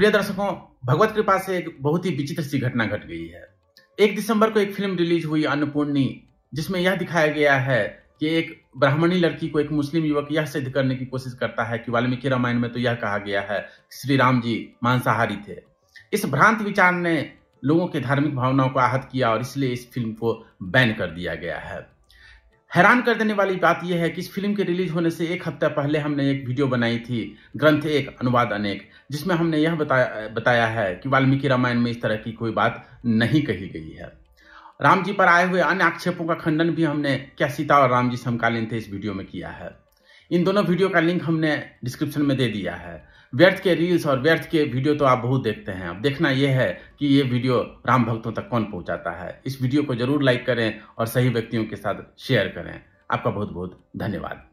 प्रिय दर्शकों भगवत कृपा से एक बहुत ही विचित्र सी घटना घट गई है एक दिसंबर को एक फिल्म रिलीज हुई अन्नपूर्णी जिसमें यह दिखाया गया है कि एक ब्राह्मणी लड़की को एक मुस्लिम युवक यह सिद्ध करने की कोशिश करता है कि वाल्मीकि रामायण में तो यह कहा गया है श्री राम जी मांसाहारी थे इस भ्रांत विचार ने लोगों के धार्मिक भावनाओं को आहत किया और इसलिए इस फिल्म को बैन कर दिया गया है हैरान कर देने वाली बात यह है कि इस फिल्म के रिलीज होने से एक हफ्ता पहले हमने एक वीडियो बनाई थी ग्रंथ एक अनुवाद अनेक जिसमें हमने यह बताया बताया है कि वाल्मीकि रामायण में इस तरह की कोई बात नहीं कही गई है राम जी पर आए हुए अन्य आक्षेपों का खंडन भी हमने क्या सीता और राम जी समकालीन थे इस वीडियो में किया है इन दोनों वीडियो का लिंक हमने डिस्क्रिप्शन में दे दिया है व्यर्थ के रील्स और व्यर्थ के वीडियो तो आप बहुत देखते हैं अब देखना यह है कि ये वीडियो राम भक्तों तक कौन पहुंचाता है इस वीडियो को जरूर लाइक करें और सही व्यक्तियों के साथ शेयर करें आपका बहुत बहुत धन्यवाद